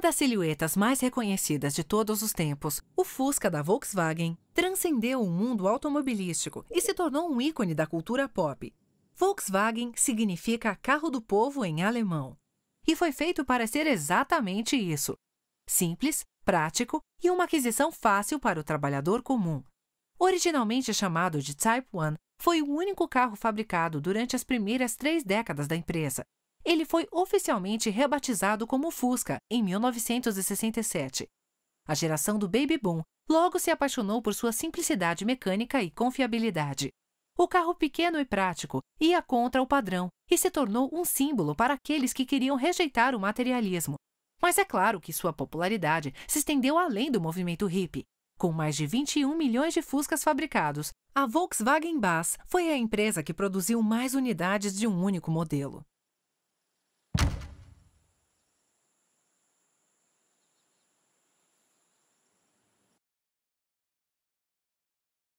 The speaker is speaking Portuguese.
Uma das silhuetas mais reconhecidas de todos os tempos, o Fusca da Volkswagen, transcendeu o mundo automobilístico e se tornou um ícone da cultura pop. Volkswagen significa carro do povo em alemão. E foi feito para ser exatamente isso: simples, prático e uma aquisição fácil para o trabalhador comum. Originalmente chamado de Type 1, foi o único carro fabricado durante as primeiras três décadas da empresa ele foi oficialmente rebatizado como Fusca em 1967. A geração do Baby Boom logo se apaixonou por sua simplicidade mecânica e confiabilidade. O carro pequeno e prático ia contra o padrão e se tornou um símbolo para aqueles que queriam rejeitar o materialismo. Mas é claro que sua popularidade se estendeu além do movimento hippie. Com mais de 21 milhões de Fuscas fabricados, a Volkswagen Bass foi a empresa que produziu mais unidades de um único modelo.